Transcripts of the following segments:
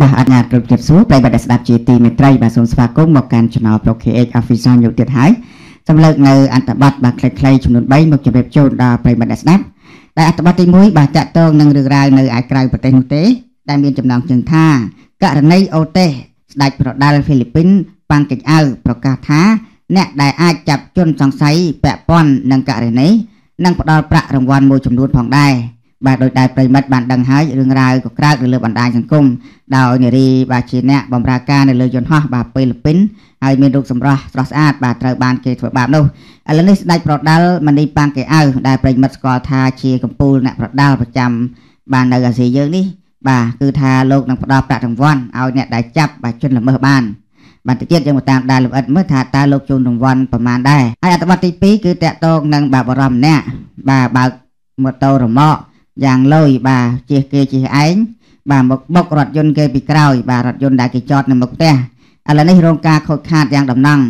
បាទអាញាគ្រប់ចិត្តសួរប្រិយមិត្តដែលស្ដាប់ជាទីមេត្រីបាទសូមស្វាគមន៍មកកាន់ Channel Pro KH Official យកទៀតហើយសម្លឹកនៅអត្ថបទបាទខ្លីៗចំនួន3មកជម្រាបជូនដល់ប្រិយមិត្តដែលស្ដាប់ដែលអត្ថបទទី1បាទតាក់ទងនឹងរឿងរ៉ាវនៅឯក្រៅប្រទេសនោះទេ ដែលមានចំណងជើងថា ករណីអូតេសស្ដេចប្រដាល់ហ្វីលីពីនប៉ាន់កិច្ចអៅប្រកាសថា អ្នក ដែលអាចចាប់ជនសង្ស័យពាក់ព័ន្ធនឹងករណីនេះនិងផ្ដល់ប្រាក់រង្វាន់មួយចំនួនផងដែរបាទដោយដែលប្រិមិត្តបានដឹងហើយរឿងរ៉ាវក៏ក្រើកនៅលើបណ្ដាញសង្គមដោយនារីបាទជាអ្នកបម្រើការនៅលើយន្តហោះបាទពេលពិនហើយមានរូបសម្រស់ស្រស់ស្អាតបាទត្រូវបានគេធ្វើបាបនោះឥឡូវនេះស្ដេចប្រដាល់មនីប៉ាងកែអៅដែលប្រិមិត្តស្គាល់ថាជាកម្ពូលអ្នកប្រដាល់ប្រចាំបាទនៅអាស៊ីយើងនេះបាទគឺថាលោកនឹងផ្ដល់ប្រាក់រង្វាន់ឲ្យអ្នកដែលចាប់បាទជនល្មើសបាន។បន្តទៀតយើងមកតាមដានលម្អិតមើលថាតើលោកជូនរង្វាន់ប្រមាណដែរហើយអត្ថបទទី2គឺតកតងនឹងបាបរមម្នាក់បាទបើកម៉ូតូរមាក់យ៉ាងលុយបាទជិះគេជិះឯងបាទមកបុករថយន្តគេពីក្រោយបាទរថយន្តដែលគេចតនៅមុខផ្ទះឥឡូវនេះរោងការខូចខាតយ៉ាងដំណំ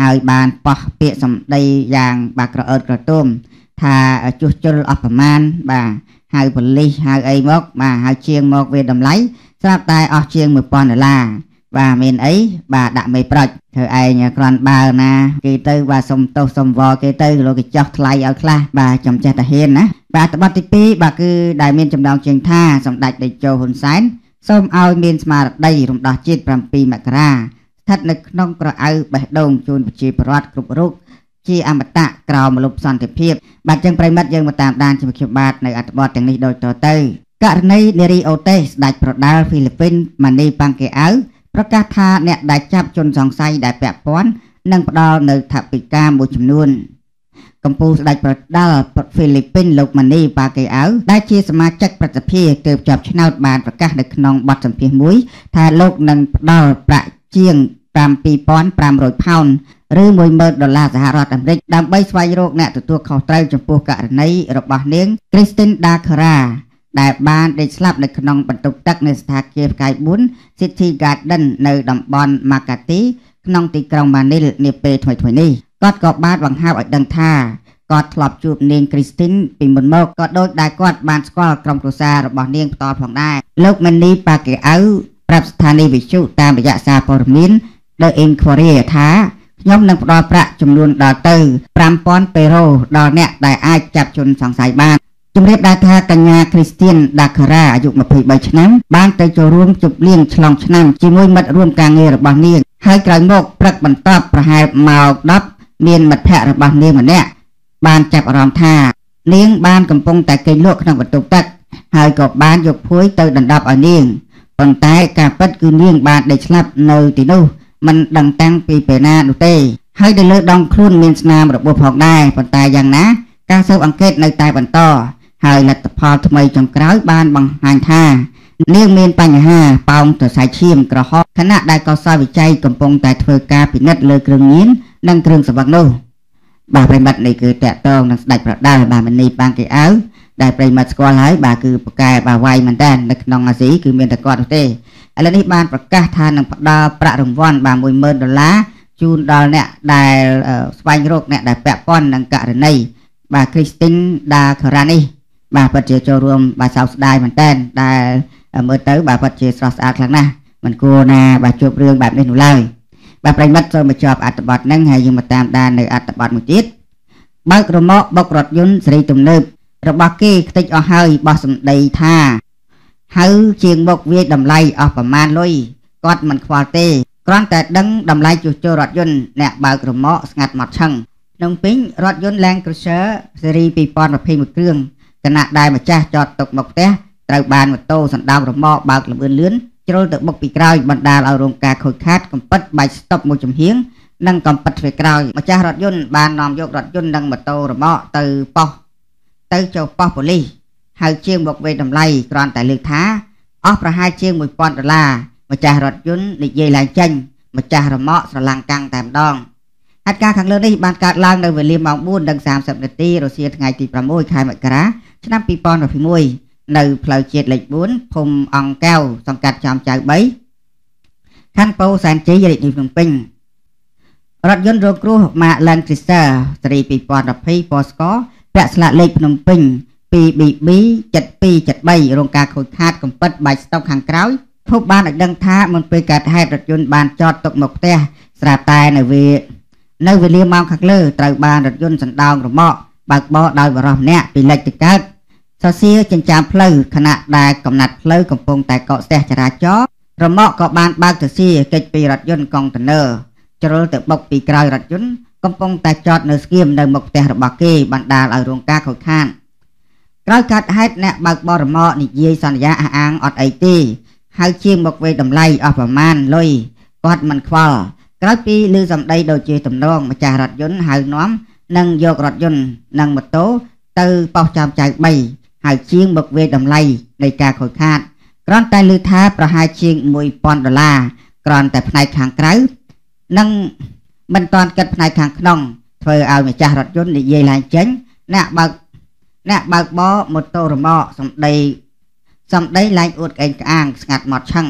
ហើយបានប៉ះពាក្យសម្ដីយ៉ាង បាទក្រអឺតក្រទមថាជួសជុលអស់ប្រមាណបាទហៅប៉ូលីសហៅអីមក បាទហៅជាងមកវាតម្លៃស្រាប់តែអស់ជាង1000ដុល្លារបាទមានអីបាទដាក់មេប្រាច់ធ្វើឯងគ្រាន់បើណាគេទៅ បាទសុំទោសសុំវល់គេទៅលោកកញ្ចោះថ្លៃឲ្យខ្លះបាទចំចេះតាហ៊ានណាបាទបទទី2បាទគឺដែលមានចំណងជើងថាសម្ដេចតេជោហ៊ុនសែនសូមឲ្យមានស្មារតីរំដោះជាតិ7មករាស្ថិតនៅក្នុងក្រអៅបេះដូងជូនប្រជាពលរដ្ឋគ្រប់រូបជាអមតៈក្រោមលុបសន្តិភាពបាទចឹងប្រិមិត្តយើងមកតាមដានជាមួយខ្ញុំបាទនៅអត្ថបទទាំងនេះដូចតទៅករណីនារីអូទេសស្ដេចប្រដាល់ហ្វីលីពីនម៉ានីប៉ាំងកេអៅប្រកាសថាអ្នកដែលចាប់ជនសង្ស័យដែលពាក់ព័ន្ធនឹងផ្ដល់នៅថវិកាមួយចំនួនកម្ពុជាស្ដេចប្រដាល់ហ្វីលីពីនលោកម៉ានីប៉ាកេអៅដែលជាសមាជិកប្រតិភិទើបចាប់ឆ្នោតបានប្រកាសនៅក្នុងបទសម្ភាសន៍មួយថាលោកនឹងផ្ដល់ប្រាក់ជាង7500ផោនឬ10000ដុល្លារសហរដ្ឋអាមេរិកដើម្បីស្វែងរក អ្នកទទួលខុសត្រូវចំពោះករណីរបស់នាង Christine Dakara ដែលបានដេកស្លាប់នៅក្នុងបន្ទប់ទឹកនៅស្ថាគារផ្កាយ4 City Garden នៅតំបន់ Makati ក្នុង ទីក្រុងម៉ានីលនាពេលថ្មីៗនេះគាត់ក៏បានបង្ហើបឲ្យដឹងថាគាត់ធ្លាប់ជួបនាងគ្រីស្ទីនពីមុនមកក៏ដូចដែលគាត់បានស្គាល់ក្រុមគ្រួសាររបស់នាងផ្ទាល់ផងដែរលោកម៉ានីប៉ាកេអៅប្រាប់ស្ថានីយ៍វិទ្យុតាមរយៈសារព័ត៌មាន The Inquiry ថាខ្ញុំនឹងផ្ដល់ប្រាក់ចំនួនដល់ទៅ5000ប៉េរ៉ូដល់អ្នកដែលអាចចាប់ជនសង្ស័យបានជំរាបដែរថាកញ្ញាគ្រីស្ទៀនដាការ៉ាអាយុ23ឆ្នាំបានទៅចូលរួមជប់លៀងឆ្លងឆ្នាំជាមួយមិត្តរួមការងាររបស់នាងហើយក្រោយមកព្រឹកបន្ទាប់ប្រហែលម៉ោង10មានមិត្តភ័ក្តិរបស់នាងម្នាក់បានចាប់អារម្មណ៍ថានាង បានកំពុងតែគេងលក់ក្នុងបន្ទប់ទឹកហើយក៏បានយកភួយទៅដណ្ដប់ឲ្យនាងប៉ុន្តែការពិត គឺនាងបានដេកស្លាប់នៅទីនោះមិនដឹងតាំងពីពេលណានោះទេ ហើយនៅលើ ដងខ្លួនមានស្នាមរបួសផងដែរប៉ុន្តែយ៉ាងណាការស៊ើបអង្កេតនៅតែបន្តហើយលទ្ធផលថ្មីចុងក្រោយបានបង្ហាញថានាងមានបញ្ហាប៉ោងសរសៃឈាមក្រហមខណៈដែលកោសលវិច័យកំពុងតែធ្វើការពិនិត្យលើគ្រឿងញៀននិងគ្រឿងសង្វឹកនោះបាទប្រិមត្តនេះគឺតកតងនឹងស្ដេចប្រដាល់បាទមនីបាងកេអៅដែលប្រិមត្តស្គាល់ហើយបាទគឺប្រកែបាវាយមែនតើនៅក្នុងអាស៊ីគឺមានតែគាត់នោះទេឥឡូវនេះបានប្រកាសថានឹងផ្ដល់ប្រាក់រង្វាន់បាទ10000ដុល្លារជូនដល់អ្នកដែលស្វែងរកអ្នកដែលពាក់ព័ន្ធនឹងករណីបាទ Christine Da Khara នេះបាទពិតជាចូលរួមបាទសោកស្ដាយមែនតើដែលមើលទៅបាទពិតជាស្រស់ស្អាតខ្លាំងណាស់មិនគួរណាបាទជួបរឿងបែបនេះនោះឡើយបាទប្រិមិត្តសូមបញ្ចប់អត្ថបទហ្នឹងហើយយើងមកតាមដាននៅអត្ថបទមួយទៀតបើករមាក់បុករថយន្តសេរីទំនើបរបស់គេខ្ទេចអស់ហើយបោះសម្ដីថាហៅជាងមុខវាយតម្លៃអស់ប្រមាណលុយគាត់មិនខ្វល់ទេគ្រាន់តែដឹងតម្លៃជួសជុលរថយន្តអ្នកបើករមាក់ស្ងាត់មកឆឹងក្នុងពេញរថយន្ត Land Cruiser ស៊េរី2021គ្រឿងគណៈដែលម្ចាស់ចតទុកមកផ្ទះត្រូវបានម៉ូតូសណ្ដោករមាបើកលម្អឿនលឿនជ្រុលទៅបុកពីក្រោយបណ្ដាលឲ្យរោងការខូចខាតកំពិតបាច់ស្តុបមួយចំហៀងនិងកំពិតធ្វើក្រោយម្ចាស់រថយន្តបាននាំយករថយន្តនិងម៉ូតូរមាទៅប៉ោះទៅចូលប៉ោះប៉ូលីសហើយជាងមកវេតម្លៃគ្រាន់តែលើកថាអស់ប្រហែលជាង1000ដុល្លារម្ចាស់រថយន្តនិយាយឡើងចេញ ម្ចាស់រមាក់ស្រឡាំងកាំងតែម្ដងហេតុការណ៍ខាងលើនេះបានកើតឡើងនៅវេលាម៉ោង4:30នាទីរសៀលថ្ងៃទី6ខែមករាឆ្នាំ2021នៅផ្លូវជាតិលេខ4ភូមិអង្គកែវសង្កាត់ចំចៅ3ខណ្ឌពោធិ៍សែនជ័យរាជធានីភ្នំពេញរថយន្តរងគ្រោះ Mack Land Cruiser ស្រី2012ពណ៌ស្ករប្រាក់ស្លាកលេខភ្នំពេញ 2BB 7273រងការខូចខាតកំពិតបាច់ស្តុកខាងក្រោយភពបានឲ្យដឹងថាមុនពេលកើតហេតុរថយន្តបានចតទុកមកផ្ទះស្រាប់តែ នៅវា នៅវេលាម៉ោងខាងលើត្រូវបានរថយន្តសណ្ដោងរមាក់បើកបោដោយបរោះម្នាក់ពីលិចទៅកើតសរសៀរចិញ្ចើមផ្លូវខណៈដែលកំណាត់ផ្លូវកំពុងតែកកស្ទះចរាចរណ៍រមាក់ក៏បានបើកទសៀរកិច្ចពីរថយន្តកុងតឺន័រជ្រុលទៅបុកពីក្រោយរថយន្តកំពុងតែចតនៅស្គៀមនៅមុខផ្ទះរបស់គេបណ្ដាលឲ្យរោងការខូចខាតក្រោយកាត់ហេតុអ្នកបើកបរមាក់និយាយសន្យាអះអាងអត់អីទេហើយជាងមកវេតម្លៃអស់ប្រមាណលុយគាត់មិនខ្វល់ក្រោយពីឮសម្ដីដូចជាតំណងម្ចាស់រថយន្តហៅនាំនឹងយករថយន្តនិងម៉ូតូទៅប៉ោះចាំចៅ3ហើយជាងមកវាតម្លៃនៃការខូចខាតគ្រាន់តែលើថាប្រហែលជាង1000ដុល្លារគ្រាន់តែផ្នែកខាងក្រៅនិងមិនទាន់គិតផ្នែកខាងក្នុង ធ្វើឲ្យម្ចាស់រថយន្តនិយាយឡើងចេញអ្នកបើកអ្នកបើកបរម៉ូតូរម៉កសំដីសំដីឡើងអួតក្អេងក្អាងស្ងាត់មកឆឹង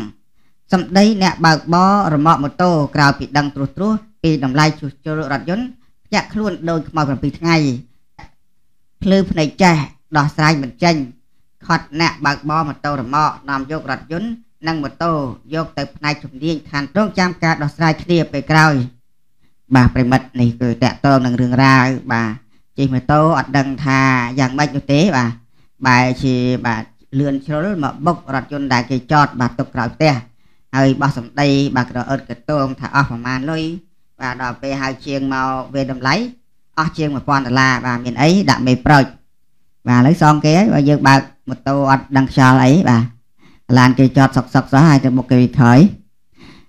សំដីអ្នកបើកបររម៉កម៉ូតូក្រៅពីដឹងត្រួសត្រាសពីតម្លៃជួសជុលរថយន្តភ្ញាក់ខ្លួនដោយខ្មៅ7ថ្ងៃភ្លឺភ្នែកចេះដោះស្រាយមិនចេញខត់អ្នកបើកបរម៉ូតូរម៉កនាំយករថយន្តនិងម៉ូតូយកទៅផ្នែកជំនាញខាងត្រង់ចាំការដោះស្រាយគ្នាពេលក្រោយបាទប្រិមិត្តនេះគឺតកតងនឹងរឿងរ៉ាវបាទជិះម៉ូតូអត់ដឹងថាយ៉ាងម៉េចនោះទេបាទបែរជាបាទលឿនជ្រុលមកបុករថយន្តដែលគេចតបាទទុកក្រោយផ្ទះហើយបោះសម្ដីបាទក្រអឺតកតងថាអស់ប្រមាណលុយបាទដល់ពេលហៅជាងមកវេតម្លៃអស់ជាង1000ដុល្លារបាទមានអីដាក់មេប្រូចបាទឥឡូវសងគេហើយបើយើងបើកម៉ូតូអត់ដឹងខ្យល់អីបាទឡាន គេចតសុកសុកសោះហើយទៅមុខគេខ້ອຍ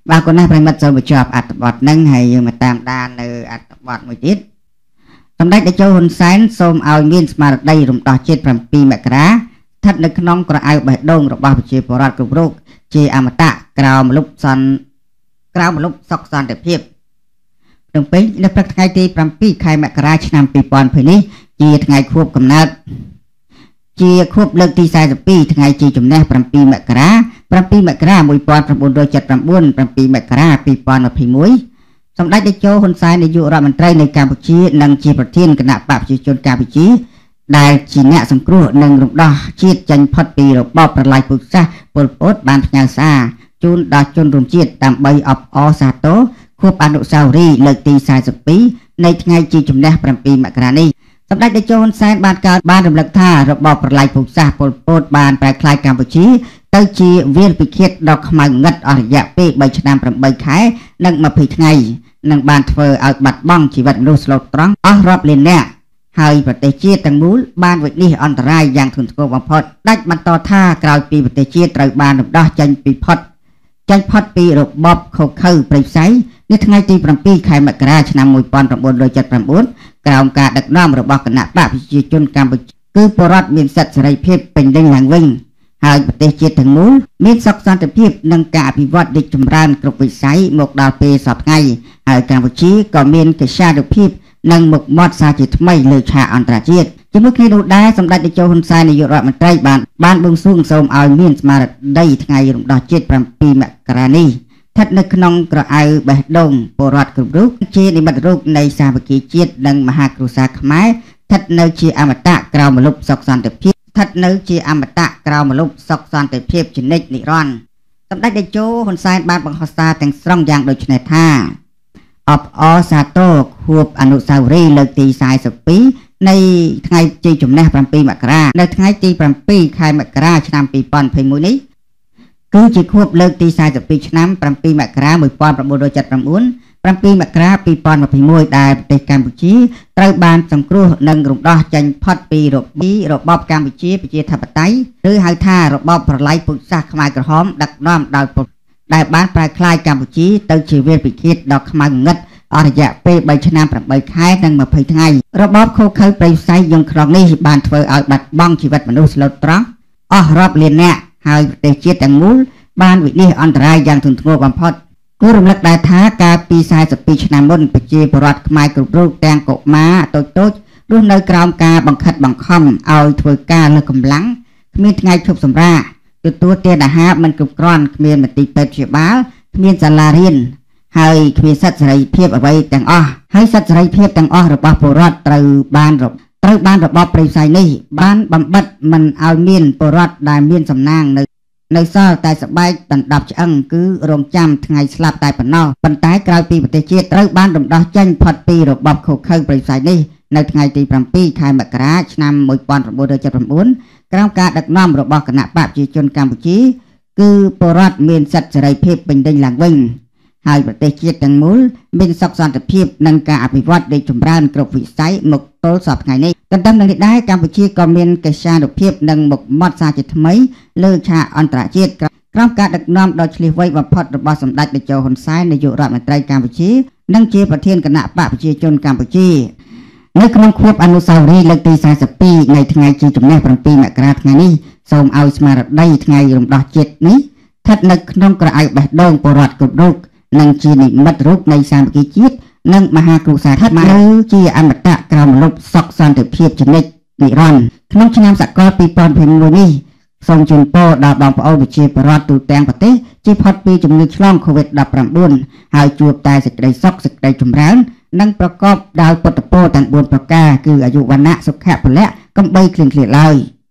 បាទគុណណាស់ប្រិមិត្តសូមបញ្ចប់អត្ថបទនឹងហើយយើងមកតាមដាននៅអត្ថបទមួយទៀតសម្ដេចតេជោហ៊ុនសែនសូមឲ្យមានស្មារតីរំដោះជាតិ7មករាស្ថិតនៅក្នុងក្រអៅបេះដូងរបស់ប្រជាពលរដ្ឋគ្រប់រូបជាអមតៈក្រោមលុបសន្នក្រោមលុបសុខសន្តិភាពភ្នំពេញនៅព្រឹកថ្ងៃទី7ខែមករាឆ្នាំ2020នេះជាថ្ងៃខួបកំណើតជាខួបលើកទី42ថ្ងៃជាជំនះ7មករា7មករា1979 7មករា2021សម្ដេចតេជោហ៊ុនសែននាយករដ្ឋមន្ត្រីនៃកម្ពុជា និងជាប្រធានគណៈបកប្រជាជនកម្ពុជា ដែលជាអ្នកសង្គ្រោះនិងរំដោះជាតិចេញផុតពីរបបប្រល័យពូជសាសន៍ពលពតបានផ្ញើសារជូនដល់ជនរួមជាតិដើម្បីអបអរសាទរខួបអនុស្សាវរីយ៍លើកទី42នៃថ្ងៃជាជំនះ7មករានេះសម្ដេចតេជោហ៊ុនសែនបានកើតបានរំលឹកថារបបប្រល័យពូជសាសន៍ប៉ុលពតបានប្រែក្លាយកម្ពុជាទៅជាវាលពិឃាតដ៏ខ្មៅងឹតអស់រយៈពេល3ឆ្នាំ8ខែ និង20ថ្ងៃ និងបានធ្វើឲ្យបាត់បង់ជីវិតមនុស្សស្លូតត្រង់អស់រាប់លាននាក់ហើយប្រទេសជាតិទាំងមូលបានវិនិច្ឆ័យអន្តរាយយ៉ាងធ្ងន់ធ្ងរបំផុតដាច់បន្តថាក្រោយពីប្រទេសជាតិត្រូវបានរំដោះចេញពីផុតចេញផុតពីរបបខូខើព្រៃផ្សៃនៅថ្ងៃទី7ខែមករាឆ្នាំ1979ក្រោមការដឹកនាំរបស់គណៈបកប្រជាជនកម្ពុជាគឺបរដ្ឋមានសិទ្ធិសេរីភាពពេញលេញឡើងវិញហើយប្រទេសជាតិទាំងមូលមានសុខសន្តិភាពនិងការអភិវឌ្ឍរីកចម្រើនគ្រប់វិស័យមកដល់ពេលសពថ្ងៃហើយកម្ពុជាក៏មានកិច្ចការភាពនិងមុខមាត់សារជាថ្មីលើឆាកអន្តរជាតិជាមួយគ្នានោះដែរសម្ដេចនាយកហ៊ុនសែននាយករដ្ឋមន្ត្រីបានបានបួងសួងសូមឲ្យមានស្មារតីថ្ងៃរំដោះជាតិ7មករានេះស្ថិតនៅក្នុងក្រអៅបេះដូងពលរដ្ឋគ្រប់រូបជានិមិត្តរូបនៃសាមគ្គីជាតិនិងមហាគ្រួសារខ្មែរស្ថិតនៅជាអមតៈក្រៅមលុបសុខសន្តិភាពស្ថិតនៅជាអមតៈក្រៅមលុបសុខសន្តិភាពជនិតនិរន្តរ៍សម្ដេចតេជោហ៊ុនសែនបានបង្ហោះសារទាំងស្រុងយ៉ាងដូចនេះថាអបអសាទរខួបអនុស្សាវរីយ៍លើកទី42នៃថ្ងៃជ័យជំនះ7មករានៅថ្ងៃទី7ខែមករា ឆ្នាំ2021នេះគឺជាខួបលើកទី42ឆ្នាំ7មករា1979 7មករា2021ដែលប្រទេសកម្ពុជាត្រូវបានសង្គ្រោះនិងរំដោះចេញផុតពីរបីរបបកម្ពុជាប្រជាធិបតេយ្យឬហៅថារបបប្រល័យពូជសាសន៍ខ្មែរក្រហមដឹកនាំដោយដែលបានប្រែក្លាយកម្ពុជាទៅជាវាលពិឃាតដ៏ខ្មៅងឹតអររយៈពេល3ឆ្នាំ8ខែនិង20ថ្ងៃរបបខូខើប្រៃផ្សៃយងខ្លងនេះបានធ្វើឲ្យបាត់បង់ជីវិតមនុស្សស្លូតត្រង់អស់រាប់លាននាក់ហើយប្រទេសជាតិទាំងមូលបានវិនិច្ឆ័យអន្តរាយយ៉ាងធ្ងន់ធ្ងរបំផុតគួររំលឹកដែរថាកាលពី42ឆ្នាំមុនប្រជាពលរដ្ឋខ្មែរគ្រប់រូបទាំងកុមារតូចតូចរស់នៅក្រោមការបង្ខិតបង្ខំឲ្យធ្វើការលើកម្លាំងគ្មានថ្ងៃឈប់សម្រាកទទួលទានអាហារមិនគ្រប់គ្រាន់គ្មានមន្ទីរពេទ្យព្យាបាលគ្មានសាលារៀនហើយគ្មានសិទ្ធិសេរីភាពអ្វីទាំងអស់ហើយសិទ្ធិសេរីភាពទាំងអស់របស់ពលរដ្ឋត្រូវបានត្រូវបានរបបប្រៃផ្សៃនេះបានបំបិតមិនឲ្យមានបរដ្ឋដែលមានសំណាងនៅនៅសល់តែសបែកដណ្ដប់ឆ្អឹងគឺរងចាំថ្ងៃស្លាប់តែប៉ុណ្ណោះប៉ុន្តែក្រោយពីប្រទេសជាតិត្រូវបានរំដោះចេញផុតពីរបបខូខើប្រៃផ្សៃនេះនៅថ្ងៃទី7ខែមករាឆ្នាំ1979ក្រោមការដឹកនាំរបស់គណៈបកប្រជាជនកម្ពុជាគឺបរដ្ឋមានសិទ្ធិសេរីភាពពេញលេញឡើងវិញហើយប្រទេសជាតិទាំងមូលមានសុខសន្តិភាពនិងការអភិវឌ្ឍរីកចម្រើនគ្រប់វិស័យមកទល់សពថ្ងៃនេះទន្ទឹមនឹងនេះដែរកម្ពុជាក៏មានកេសានុភាពនិងមុខមាត់សាជាថ្មីលើឆាកអន្តរជាតិក្រោមការដឹកនាំដ៏ឆ្លៀសវៃបំផុតរបស់សម្ដេចតេជោហ៊ុនសែននាយករដ្ឋមន្ត្រីកម្ពុជានិងជាប្រធានគណៈបកប្រជាជនកម្ពុជានៅក្នុងខួបអនុស្សាវរីយ៍លើកទី42នៃថ្ងៃជាចំណេះ7មករាថ្ងៃនេះសូមឲ្យស្មារតីថ្ងៃរំដោះជាតិនេះស្ថិតនៅក្នុងក្រអៅបេះដូងប្រជាពលរដ្ឋគ្រប់រូបនិងជានិមិត្តរូបនៃសាមគ្គីជាតិនិងមហាគ្រួសារថ្មីជាអមតៈក្រមលុបសកសន្តិភាពជនិតនិរន្តរ៍ក្នុងឆ្នាំសកល2021នេះសូមជូនពរដល់បងប្អូនប្រជាពលរដ្ឋទូទាំងប្រទេសជៀសផុតពីជំងឺឆ្លង COVID-19 ហើយជួបតែសេចក្តីសុខសេចក្តីចម្រើន និងប្រកប ដោយពុទ្ធពរទាំង4ប្រការគឺអាយុវណ្ណៈសុខៈពលៈកំបីគ្លៀងគ្លាឡើយ។